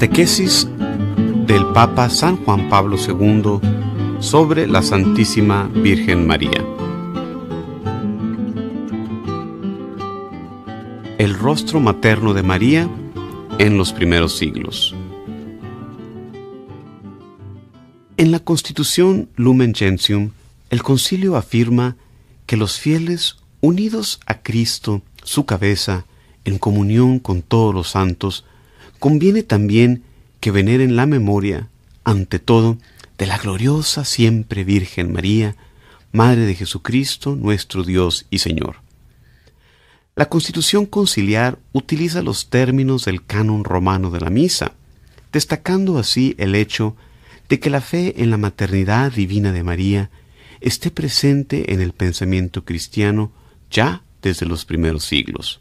Catequesis del Papa San Juan Pablo II sobre la Santísima Virgen María. El rostro materno de María en los primeros siglos. En la Constitución Lumen Gentium, el concilio afirma que los fieles, unidos a Cristo, su cabeza, en comunión con todos los santos, conviene también que veneren la memoria, ante todo, de la gloriosa siempre Virgen María, Madre de Jesucristo, nuestro Dios y Señor. La Constitución Conciliar utiliza los términos del canon romano de la misa, destacando así el hecho de que la fe en la maternidad divina de María esté presente en el pensamiento cristiano ya desde los primeros siglos.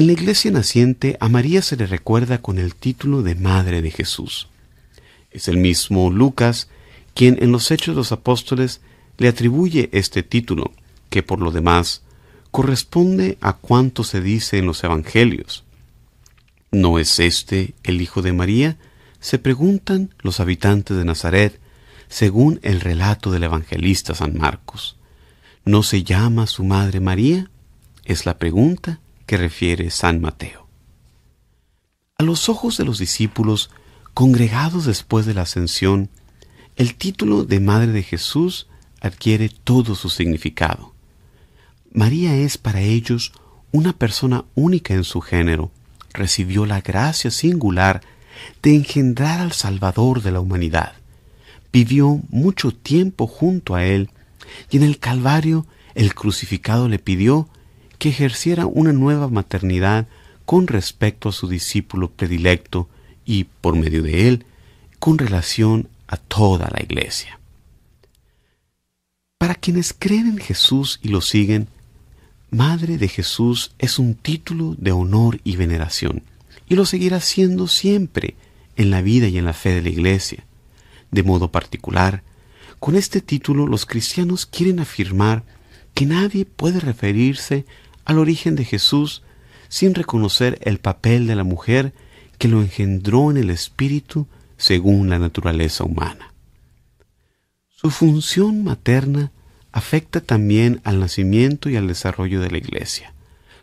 En la iglesia naciente a María se le recuerda con el título de Madre de Jesús. Es el mismo Lucas quien en los Hechos de los Apóstoles le atribuye este título, que por lo demás corresponde a cuanto se dice en los Evangelios. ¿No es este el Hijo de María? se preguntan los habitantes de Nazaret, según el relato del evangelista San Marcos. ¿No se llama su madre María? Es la pregunta que refiere San Mateo. A los ojos de los discípulos, congregados después de la ascensión, el título de Madre de Jesús adquiere todo su significado. María es para ellos una persona única en su género. Recibió la gracia singular de engendrar al Salvador de la humanidad. Vivió mucho tiempo junto a Él y en el Calvario el crucificado le pidió que ejerciera una nueva maternidad con respecto a su discípulo predilecto y, por medio de él, con relación a toda la iglesia. Para quienes creen en Jesús y lo siguen, Madre de Jesús es un título de honor y veneración, y lo seguirá siendo siempre en la vida y en la fe de la Iglesia. De modo particular, con este título los cristianos quieren afirmar que nadie puede referirse al origen de Jesús sin reconocer el papel de la mujer que lo engendró en el espíritu según la naturaleza humana. Su función materna afecta también al nacimiento y al desarrollo de la Iglesia.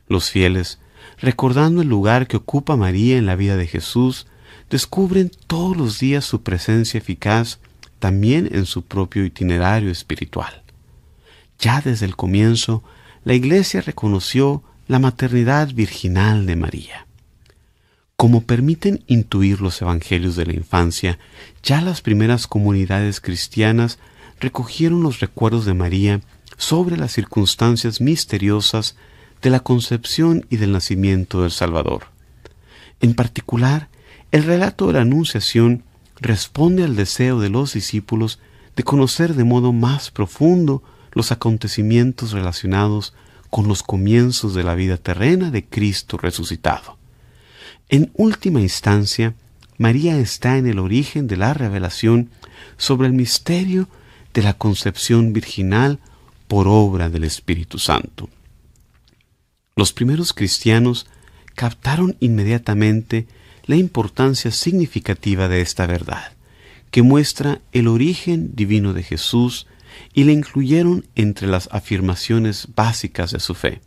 Los fieles, recordando el lugar que ocupa María en la vida de Jesús, descubren todos los días su presencia eficaz también en su propio itinerario espiritual. Ya desde el comienzo, la Iglesia reconoció la maternidad virginal de María. Como permiten intuir los evangelios de la infancia, ya las primeras comunidades cristianas recogieron los recuerdos de María sobre las circunstancias misteriosas de la concepción y del nacimiento del Salvador. En particular, el relato de la Anunciación responde al deseo de los discípulos de conocer de modo más profundo los acontecimientos relacionados con los comienzos de la vida terrena de Cristo resucitado. En última instancia, María está en el origen de la revelación sobre el misterio de la concepción virginal por obra del Espíritu Santo. Los primeros cristianos captaron inmediatamente la importancia significativa de esta verdad, que muestra el origen divino de Jesús y le incluyeron entre las afirmaciones básicas de su fe.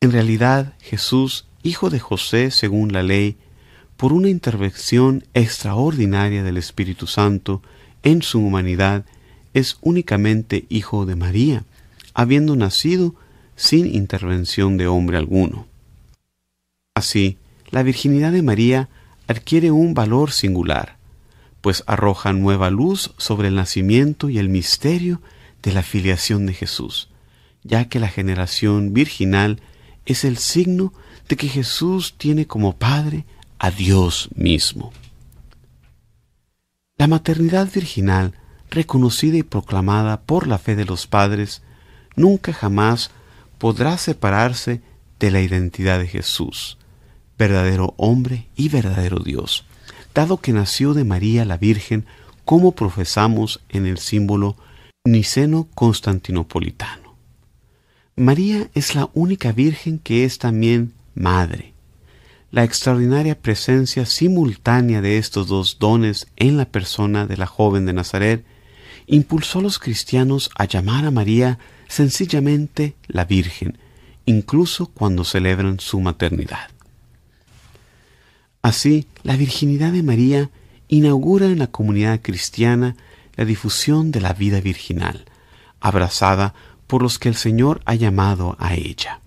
En realidad, Jesús, hijo de José según la ley, por una intervención extraordinaria del Espíritu Santo en su humanidad, es únicamente hijo de María, habiendo nacido sin intervención de hombre alguno. Así, la virginidad de María adquiere un valor singular, pues arroja nueva luz sobre el nacimiento y el misterio de la filiación de Jesús, ya que la generación virginal es el signo de que Jesús tiene como Padre a Dios mismo. La maternidad virginal, reconocida y proclamada por la fe de los padres, nunca jamás podrá separarse de la identidad de Jesús, verdadero hombre y verdadero Dios dado que nació de María la Virgen, como profesamos en el símbolo niceno constantinopolitano. María es la única Virgen que es también Madre. La extraordinaria presencia simultánea de estos dos dones en la persona de la joven de Nazaret impulsó a los cristianos a llamar a María sencillamente la Virgen, incluso cuando celebran su maternidad. Así, la virginidad de María inaugura en la comunidad cristiana la difusión de la vida virginal, abrazada por los que el Señor ha llamado a ella.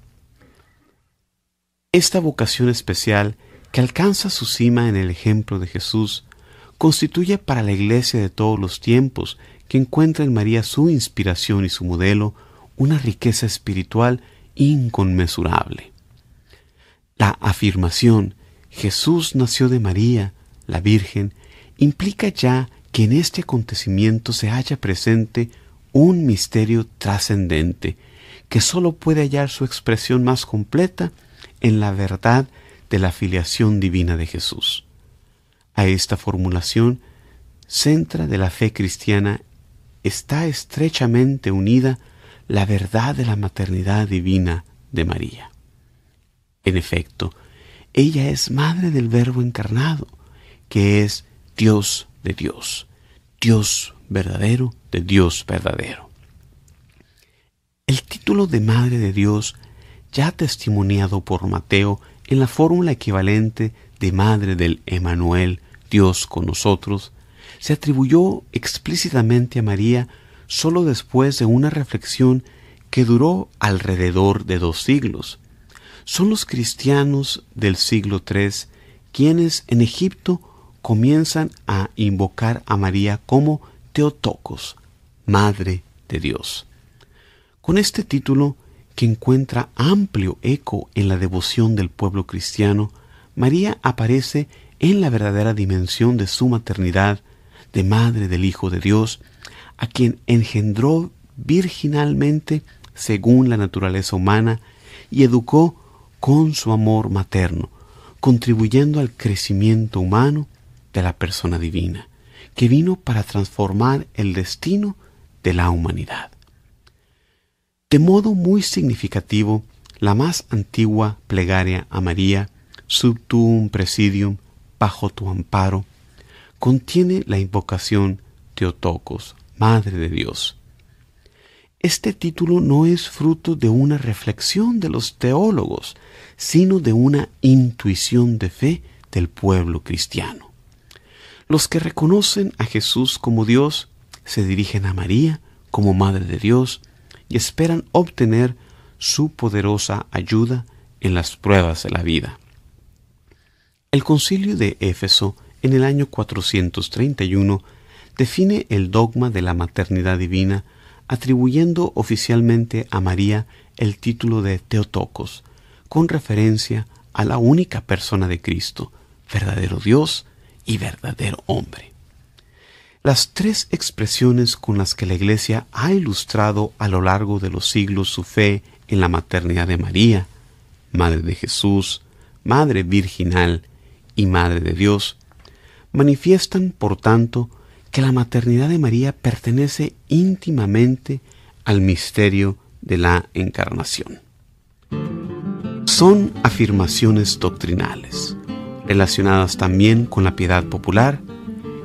Esta vocación especial que alcanza su cima en el ejemplo de Jesús constituye para la Iglesia de todos los tiempos que encuentra en María su inspiración y su modelo una riqueza espiritual inconmensurable. La afirmación Jesús nació de María, la Virgen, implica ya que en este acontecimiento se halla presente un misterio trascendente, que sólo puede hallar su expresión más completa en la verdad de la filiación divina de Jesús. A esta formulación, centra de la fe cristiana, está estrechamente unida la verdad de la maternidad divina de María. En efecto, ella es madre del Verbo encarnado, que es Dios de Dios, Dios verdadero de Dios verdadero. El título de Madre de Dios, ya testimoniado por Mateo en la fórmula equivalente de Madre del Emanuel, Dios con nosotros, se atribuyó explícitamente a María solo después de una reflexión que duró alrededor de dos siglos, son los cristianos del siglo III quienes en Egipto comienzan a invocar a María como Teotocos, Madre de Dios. Con este título, que encuentra amplio eco en la devoción del pueblo cristiano, María aparece en la verdadera dimensión de su maternidad, de madre del Hijo de Dios, a quien engendró virginalmente según la naturaleza humana y educó con su amor materno, contribuyendo al crecimiento humano de la persona divina, que vino para transformar el destino de la humanidad. De modo muy significativo, la más antigua plegaria a María, Sub tuum presidium, bajo tu amparo, contiene la invocación Teotocos, Madre de Dios, este título no es fruto de una reflexión de los teólogos, sino de una intuición de fe del pueblo cristiano. Los que reconocen a Jesús como Dios se dirigen a María como Madre de Dios y esperan obtener su poderosa ayuda en las pruebas de la vida. El concilio de Éfeso en el año 431 define el dogma de la maternidad divina atribuyendo oficialmente a María el título de Teotocos, con referencia a la única persona de Cristo, verdadero Dios y verdadero hombre. Las tres expresiones con las que la Iglesia ha ilustrado a lo largo de los siglos su fe en la maternidad de María, Madre de Jesús, Madre Virginal y Madre de Dios, manifiestan, por tanto, que la maternidad de María pertenece íntimamente al misterio de la encarnación. Son afirmaciones doctrinales, relacionadas también con la piedad popular,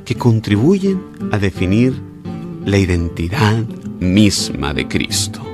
que contribuyen a definir la identidad misma de Cristo.